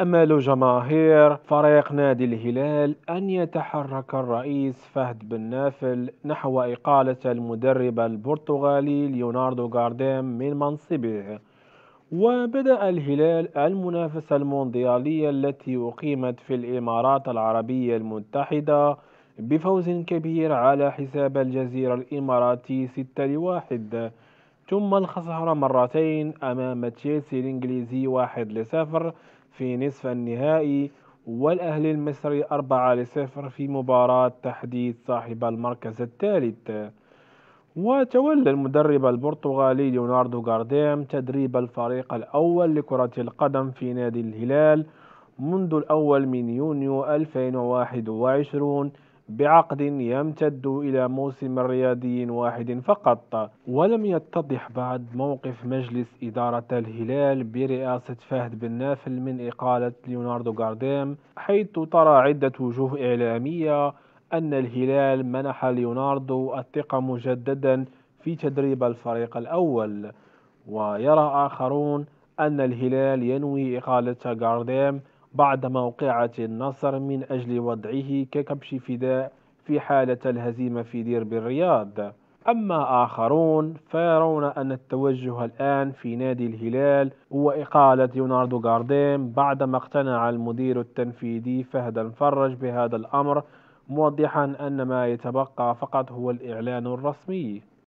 تأمل جماهير فريق نادي الهلال أن يتحرك الرئيس فهد بن نافل نحو إقالة المدرب البرتغالي ليوناردو غارديم من منصبه وبدأ الهلال المنافسة المونديالية التي أقيمت في الإمارات العربية المتحدة بفوز كبير على حساب الجزيرة الإماراتي 6 لواحد ثم الخسارة مرتين أمام تشيلسي الإنجليزي 1 لصفر في نصف النهائي والأهلي المصري 4 لصفر في مباراة تحديد صاحب المركز الثالث وتولى المدرب البرتغالي ليوناردو غارديم تدريب الفريق الأول لكرة القدم في نادي الهلال منذ الأول من يونيو 2021 بعقد يمتد إلى موسم رياضي واحد فقط ولم يتضح بعد موقف مجلس إدارة الهلال برئاسة فهد بن نافل من إقالة ليوناردو غارديم حيث ترى عدة وجوه إعلامية أن الهلال منح ليوناردو الثقة مجددا في تدريب الفريق الأول ويرى آخرون أن الهلال ينوي إقالة غارديم بعد موقعة النصر من أجل وضعه ككبش فداء في حالة الهزيمة في ديربي الرياض أما آخرون فيرون أن التوجه الآن في نادي الهلال هو إقالة ليوناردو غارديم بعدما اقتنع المدير التنفيذي فهد الفرج بهذا الأمر موضحا أن ما يتبقى فقط هو الإعلان الرسمي